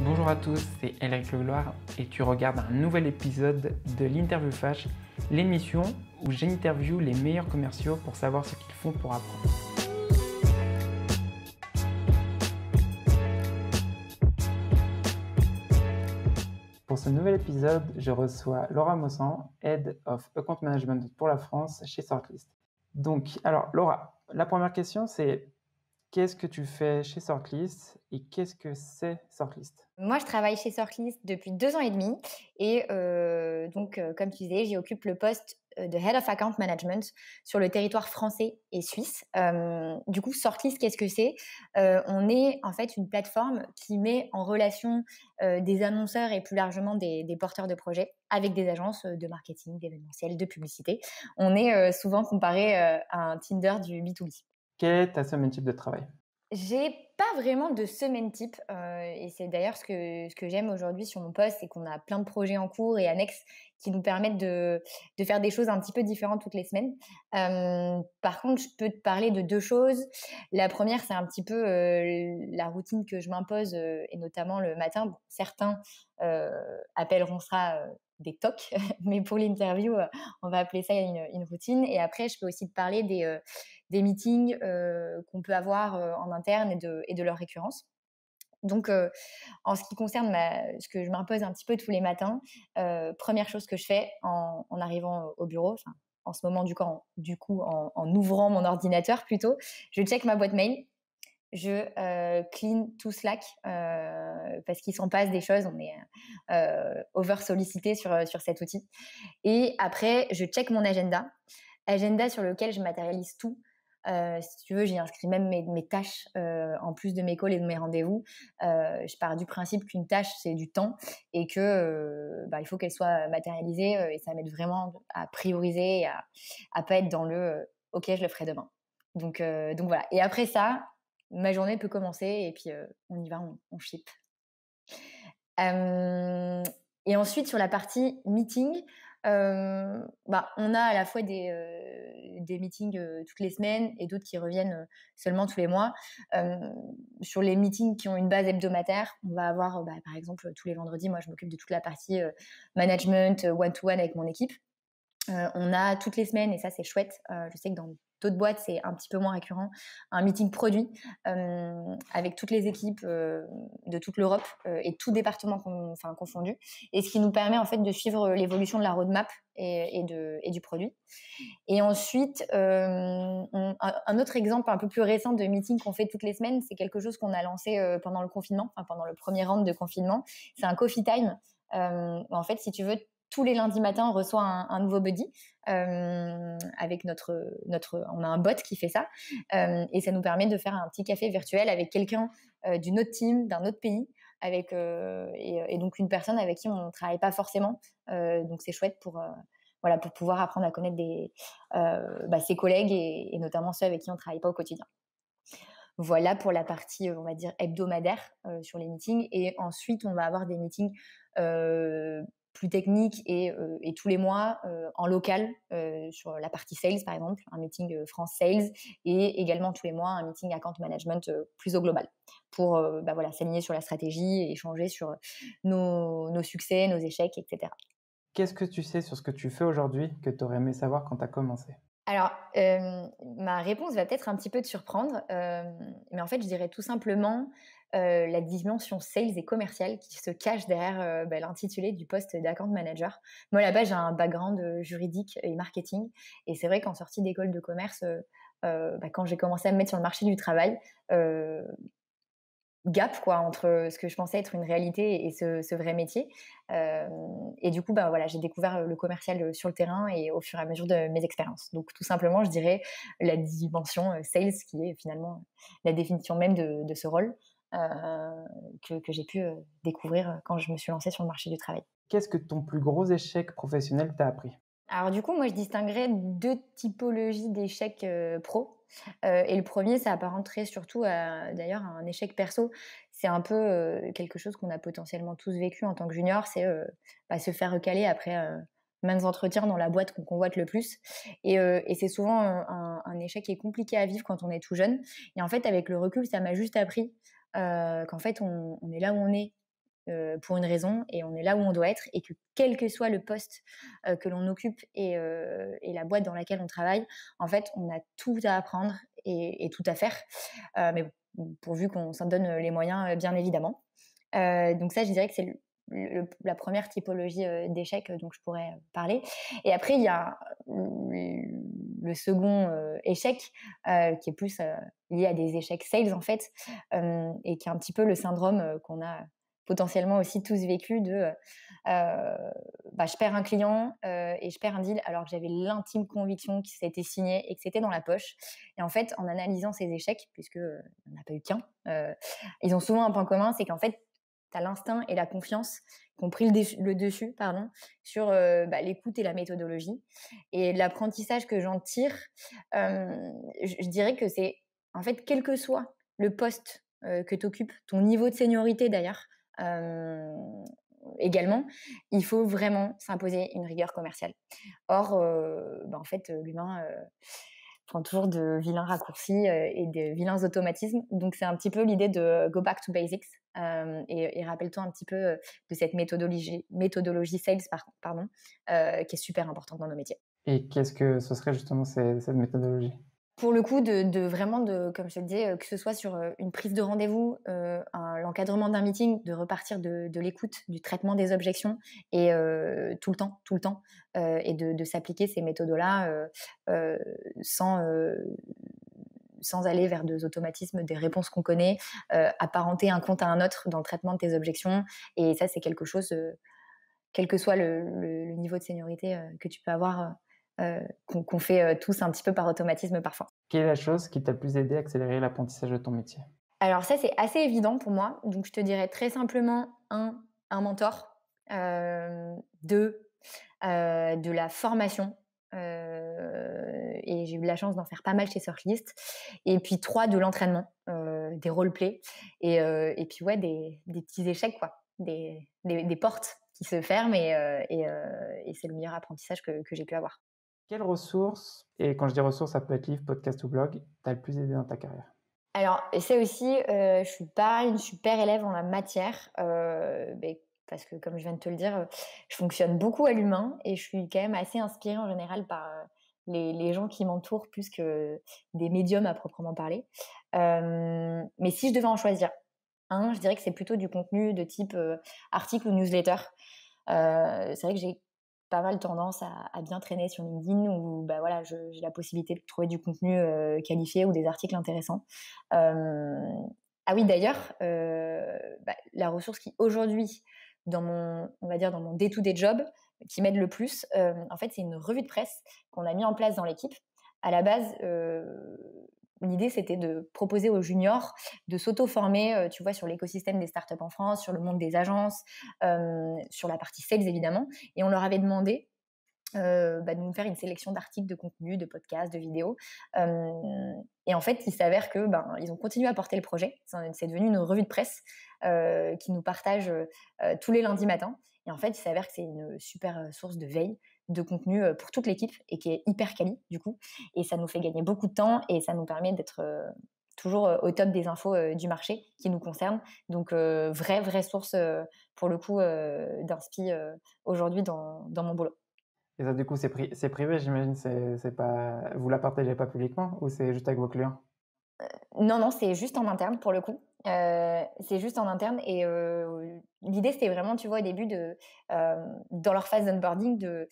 Bonjour à tous, c'est Eric Legloire et tu regardes un nouvel épisode de l'Interview Fash, l'émission où j'interview les meilleurs commerciaux pour savoir ce qu'ils font pour apprendre. Pour ce nouvel épisode, je reçois Laura Mossan, Head of Account Management pour la France chez Sortlist. Donc, alors Laura, la première question c'est Qu'est-ce que tu fais chez Sortlist et qu'est-ce que c'est Sortlist Moi, je travaille chez Sortlist depuis deux ans et demi et euh, donc, euh, comme tu disais, j'y occupe le poste euh, de Head of Account Management sur le territoire français et suisse. du coup, Sortlist, qu'est-ce que c'est On est en fait une plateforme qui met en relation des annonceurs et plus largement des, des, porteurs de projets avec des agences de marketing, d'événementiel, de publicité. On est souvent comparé à un Tinder du B2B. Quelle est ta semaine type de travail J'ai pas vraiment de semaine type. Euh, et c'est d'ailleurs ce que, ce que j'aime aujourd'hui sur mon poste, c'est qu'on a plein de projets en cours et annexes qui nous permettent de, de faire des choses un petit peu différentes toutes les semaines. Euh, par contre, je peux te parler de deux choses. La première, c'est un petit peu euh, la routine que je m'impose, et notamment le matin. certains appelleront ça des tocs, mais pour l'interview, euh, on va appeler ça une, routine. Et après, je peux aussi te parler des, euh, des meetings euh, qu'on peut avoir en interne et de, et de leur récurrence. Donc, en ce qui concerne ma, ce que je m'impose un petit peu tous les matins, première chose que je fais en, en arrivant au bureau, en ce moment du coup, du coup en, en, ouvrant mon ordinateur plutôt, je check ma boîte mail je euh, clean tout Slack euh, parce qu'il s'en passe des choses. On est euh, over sollicité sur, sur cet outil. Et après, je check mon agenda, agenda sur lequel je matérialise tout. si tu veux, j'y inscris même mes, mes tâches en plus de mes calls et de mes rendez-vous. je pars du principe qu'une tâche c'est du temps et que bah, il faut qu'elle soit matérialisée et ça m'aide vraiment à prioriser et à, à pas être dans le OK, je le ferai demain. Donc, donc voilà. Et après ça, ma journée peut commencer et puis on y va, on, on ship. et ensuite, sur la partie meeting, bah, on a à la fois des, des meetings toutes les semaines et d'autres qui reviennent seulement tous les mois. sur les meetings qui ont une base hebdomadaire, on va avoir, bah, par exemple, tous les vendredis, moi je m'occupe de toute la partie management, one to -one avec mon équipe. on a toutes les semaines, et ça c'est chouette, je sais que dans de boîte, c'est un petit peu moins récurrent, un meeting produit euh, avec toutes les équipes euh, de toute l'Europe euh, et tout département confondu, et ce qui nous permet en fait de suivre l'évolution de la roadmap et, de, et du produit. Et ensuite, un autre exemple un peu plus récent de meeting qu'on fait toutes les semaines, c'est quelque chose qu'on a lancé pendant le confinement, pendant le premier round de confinement, c'est un coffee time. en fait, si tu veux, tous les lundis matins, on reçoit un, nouveau buddy. Euh, avec notre notre on a un bot qui fait ça euh, et ça nous permet de faire un petit café virtuel avec quelqu'un euh, d'une autre team d'un autre pays avec et, donc une personne avec qui on ne travaille pas forcément donc c'est chouette pour voilà pour pouvoir apprendre à connaître des bah, ses collègues et, notamment ceux avec qui on travaille pas au quotidien voilà pour la partie, on va dire, hebdomadaire sur les meetings. Et ensuite, on va avoir des meetings plus technique euh, et, tous les mois euh, en local euh, sur la partie sales par exemple, un meeting France Sales et également tous les mois un meeting account management plus au global pour bah, voilà, s'aligner sur la stratégie et échanger sur nos, nos succès, nos échecs, etc. Qu'est-ce que tu sais sur ce que tu fais aujourd'hui que tu aurais aimé savoir quand tu as commencé alors, ma réponse va peut-être un petit peu te surprendre, mais en fait, je dirais tout simplement euh, la dimension sales et commerciale qui se cache derrière euh, bah, l'intitulé du poste d'account manager. Moi là-bas, j'ai un background euh, juridique et marketing, et c'est vrai qu'en sortie d'école de commerce, bah, quand j'ai commencé à me mettre sur le marché du travail, gap quoi entre ce que je pensais être une réalité et ce, vrai métier. et du coup, bah, voilà, j'ai découvert le commercial sur le terrain et au fur et à mesure de mes expériences. Donc tout simplement, je dirais la dimension sales qui est finalement la définition même de ce rôle. Euh, que, j'ai pu euh, découvrir euh, quand je me suis lancée sur le marché du travail. Qu'est-ce que ton plus gros échec professionnel t'a appris alors du coup, moi, je distinguerais deux typologies d'échecs pro. et le premier, ça apparenterait surtout à, d'ailleurs, à un échec perso. C'est un peu quelque chose qu'on a potentiellement tous vécu en tant que junior, c'est bah, se faire recaler après maintes entretiens dans la boîte qu'on convoite le plus. Et, c'est souvent un, échec qui est compliqué à vivre quand on est tout jeune. Et en fait, avec le recul, ça m'a juste appris euh, qu'en fait, on, est là où on est euh, pour une raison et on est là où on doit être et que quel que soit le poste euh, que l'on occupe et, la boîte dans laquelle on travaille, en fait, on a tout à apprendre et, tout à faire, mais pourvu qu'on s'en donne les moyens, bien évidemment. donc ça, je dirais que c'est la première typologie d'échec dont je pourrais parler. Et après, il y a le second échec, qui est plus lié à des échecs sales en fait, et qui est un petit peu le syndrome qu'on a potentiellement aussi tous vécu de bah, je perds un client et je perds un deal alors que j'avais l'intime conviction a été signé et que c'était dans la poche. Et en fait, en analysant ces échecs, puisque on n'a pas eu qu'un, ils ont souvent un point commun, c'est qu'en fait, tu as l'instinct et la confiance qui ont pris le, dessus pardon, sur euh, bah, l'écoute et la méthodologie. Et l'apprentissage que j'en tire, euh, je, dirais que c'est, en fait, quel que soit le poste euh, que tu occupes, ton niveau de seniorité d'ailleurs, également, il faut vraiment s'imposer une rigueur commerciale. Or, bah, en fait, l'humain prend toujours de vilains raccourcis euh, et de vilains automatismes. Donc c'est un petit peu l'idée de go back to basics euh, et, rappelle-toi un petit peu euh, de cette méthodologie, méthodologie sales pardon, qui est super importante dans nos métiers. Et qu'est-ce que ce serait justement cette méthodologie pour le coup, de, vraiment, de, comme je te disais, euh, que ce soit sur euh, une prise de rendez-vous, euh, l'encadrement d'un meeting, de repartir de, l'écoute, du traitement des objections, et tout le temps, tout le temps, et de, s'appliquer ces méthodes-là sans, sans aller vers des automatismes, des réponses qu'on connaît, apparenter un compte à un autre dans le traitement de tes objections. Et ça, c'est quelque chose, quel que soit le, le, niveau de seniorité que tu peux avoir euh, qu'on fait euh, tous un petit peu par automatisme parfois. Quelle est la chose qui t'a le plus aidé à accélérer l'apprentissage de ton métier Alors ça, c'est assez évident pour moi. Donc je te dirais très simplement, un, un mentor. Euh, deux, de la formation. et j'ai eu la chance d'en faire pas mal chez Searchlist. Et puis trois, de l'entraînement, des roleplays. Et, et puis ouais, des, petits échecs, quoi. des, des, portes qui se ferment. et, c'est le meilleur apprentissage que j'ai pu avoir. Quelles ressources, et quand je dis ressources, ça peut être livre, podcast ou blog, t'as le plus aidé dans ta carrière Alors, c'est aussi, euh, je suis pas une super élève en la matière, euh, parce que comme je viens de te le dire, je fonctionne beaucoup à l'humain et je suis quand même assez inspirée en général par euh, les, gens qui m'entourent plus que des médiums à proprement parler. Euh, mais si je devais en choisir un, je dirais que c'est plutôt du contenu de type article ou newsletter. c'est vrai que j'ai pas mal tendance à, bien traîner sur LinkedIn où bah voilà, j'ai la possibilité de trouver du contenu euh, qualifié ou des articles intéressants. Euh, ah oui, d'ailleurs, euh, bah, la ressource qui aujourd'hui, dans mon, on va dire dans mon day-to-day job, qui m'aide le plus, en fait, c'est une revue de presse qu'on a mis en place dans l'équipe. À la base, l'idée, c'était de proposer aux juniors de s'auto-former, euh, tu vois, sur l'écosystème des startups en France, sur le monde des agences, euh, sur la partie sales, évidemment. Et on leur avait demandé euh, bah, de nous faire une sélection d'articles, de contenus, de podcasts, de vidéos. et en fait, il s'avère que ben, ils ont continué à porter le projet. C'est devenu une revue de presse qui nous partage tous les lundis matins. Et en fait, il s'avère que c'est une super source de veille de contenu euh, pour toute l'équipe et qui est hyper quali du coup. Et ça nous fait gagner beaucoup de temps et ça nous permet d'être euh, toujours euh, au top des infos du marché qui nous concerne Donc vraie, vraie source pour le coup d'inspi aujourd'hui dans, mon boulot. Et ça, du coup, c'est, privé, j'imagine. C'est, pas... Vous la partagez pas publiquement ou c'est juste avec vos clients Non, non, c'est juste en interne pour le coup. Euh, c'est juste en interne. Et l'idée, c'était vraiment, tu vois, au début, de, dans leur phase d'onboarding, de,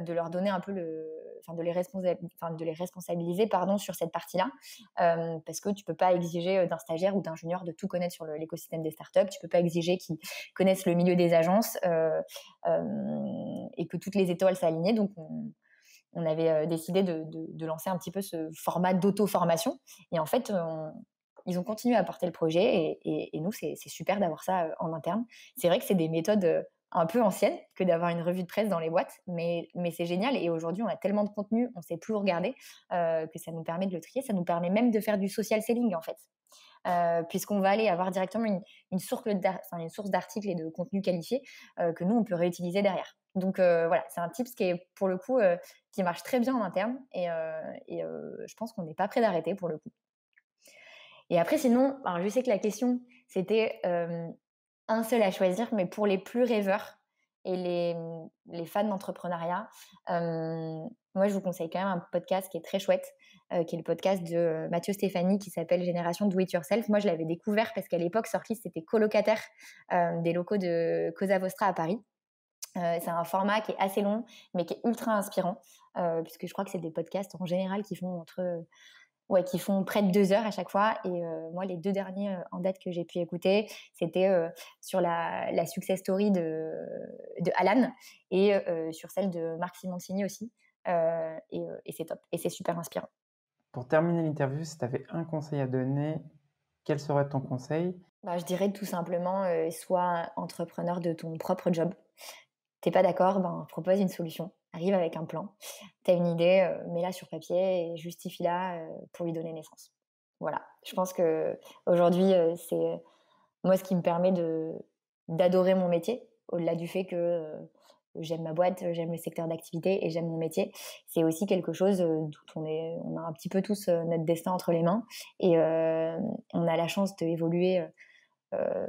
de leur donner un peu le. Enfin, de, les de les responsabiliser pardon, sur cette partie-là. parce que tu peux pas exiger d'un stagiaire ou d'un junior de tout connaître sur l'écosystème des startups. Tu peux pas exiger qu'ils connaissent le milieu des agences et que toutes les étoiles s'alignent Donc, on avait décidé de, de, lancer un petit peu ce format d'auto-formation. Et en fait, on, ils ont continué à porter le projet et, nous, c'est super d'avoir ça euh, en interne. C'est vrai que c'est des méthodes euh, un peu anciennes que d'avoir une revue de presse dans les boîtes, mais, c'est génial. Et aujourd'hui, on a tellement de contenu, on ne sait plus où regarder, euh, que ça nous permet de le trier. Ça nous permet même de faire du social selling, en fait. puisqu'on va aller avoir directement une, source d'articles et de contenu qualifié que nous, on peut réutiliser derrière. Donc voilà, c'est un tips qui pour le coup qui marche très bien en interne et, et je pense qu'on n'est pas prêt d'arrêter pour le coup. Et après, sinon, je sais que la question, c'était un seul à choisir, mais pour les plus rêveurs et les, fans d'entrepreneuriat, moi, je vous conseille quand même un podcast qui est très chouette, qui est le podcast de Mathieu Stéphanie, qui s'appelle Génération Do It Yourself. Moi, je l'avais découvert parce qu'à l'époque, sortie c'était colocataire des locaux de Cosa Vostra à Paris. c'est un format qui est assez long, mais qui est ultra inspirant, puisque je crois que c'est des podcasts en général qui font entre Ouais, qui font près de deux heures à chaque fois. Et euh, moi, les deux derniers euh, en date que j'ai pu écouter, c'était euh, sur la, la, success story de, de Alan et sur celle de Marc Simoncini aussi. et, c'est top. Et c'est super inspirant. Pour terminer l'interview, si tu avais un conseil à donner, quel serait ton conseil bah, Je dirais tout simplement, sois entrepreneur de ton propre job. T'es pas d'accord, ben, propose une solution arrive avec un plan. Tu as une idée, euh, mets-la sur papier et justifie-la euh, pour lui donner naissance. Voilà. Je pense que aujourd'hui, euh, c'est moi ce qui me permet de d'adorer mon métier, au-delà du fait que j'aime ma boîte, j'aime le secteur d'activité et j'aime mon métier. C'est aussi quelque chose dont on, est, on a un petit peu tous notre destin entre les mains et on a la chance d'évoluer euh,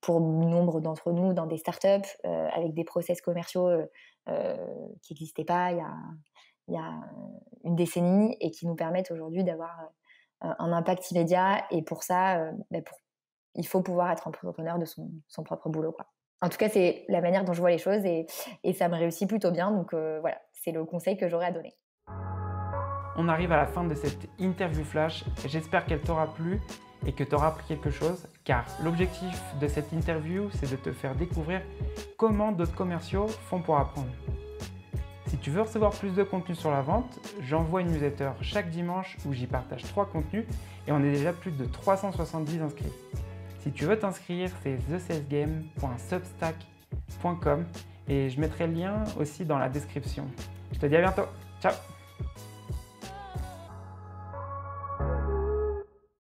pour nombre d'entre nous dans des startups avec des process commerciaux euh, qui n'existaient pas il y, a, il y, a, euh, une décennie et qui nous permettent aujourd'hui d'avoir euh, un impact immédiat. Et pour ça, bah, il faut pouvoir être entrepreneur de son, son propre boulot. Quoi. En tout cas, c'est la manière dont je vois les choses et, et ça me réussit plutôt bien. Donc voilà, c'est le conseil que j'aurais à donner. On arrive à la fin de cette interview flash. J'espère qu'elle t'aura plu et que tu auras appris quelque chose car l'objectif de cette interview, c'est de te faire découvrir comment d'autres commerciaux font pour apprendre. Si tu veux recevoir plus de contenu sur la vente, j'envoie une newsletter chaque dimanche où j'y partage trois contenus et on est déjà plus de 370 inscrits. Si tu veux t'inscrire, c'est thesalesgame.substack.com, et je mettrai le lien aussi dans la description. Je te dis à bientôt. Ciao